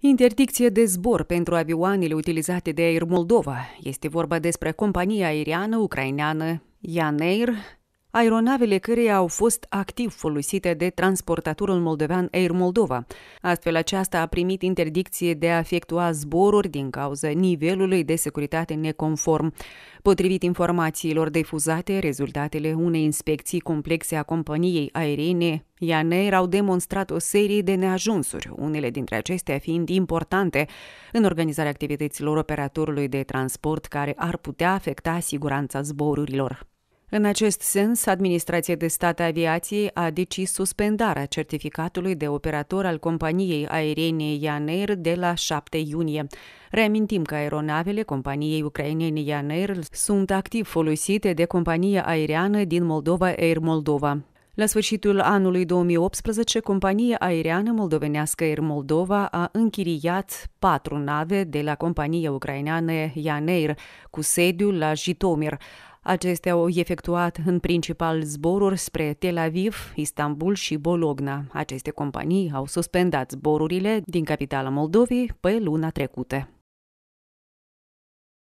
Interdicție de zbor pentru avioanele utilizate de Air Moldova. Este vorba despre compania aeriană ucraineană Yanair, aeronavele care au fost activ folosite de transportatorul moldovean Air Moldova. Astfel, aceasta a primit interdicție de a efectua zboruri din cauza nivelului de securitate neconform. Potrivit informațiilor difuzate, rezultatele unei inspecții complexe a companiei aeriene Iane au demonstrat o serie de neajunsuri, unele dintre acestea fiind importante în organizarea activităților operatorului de transport care ar putea afecta siguranța zborurilor. În acest sens, Administrația de Stat a Aviației a decis suspendarea certificatului de operator al companiei aeriene Ianair de la 7 iunie. Reamintim că aeronavele companiei ucrainene Ianair sunt activ folosite de compania aeriană din Moldova Air Moldova. La sfârșitul anului 2018, compania aeriană moldovenească Air Moldova a închiriat patru nave de la compania ucraineană Ianeir, cu sediu la Jitomir. Acestea au efectuat în principal zboruri spre Tel Aviv, Istanbul și Bologna. Aceste companii au suspendat zborurile din capitala Moldovei pe luna trecută.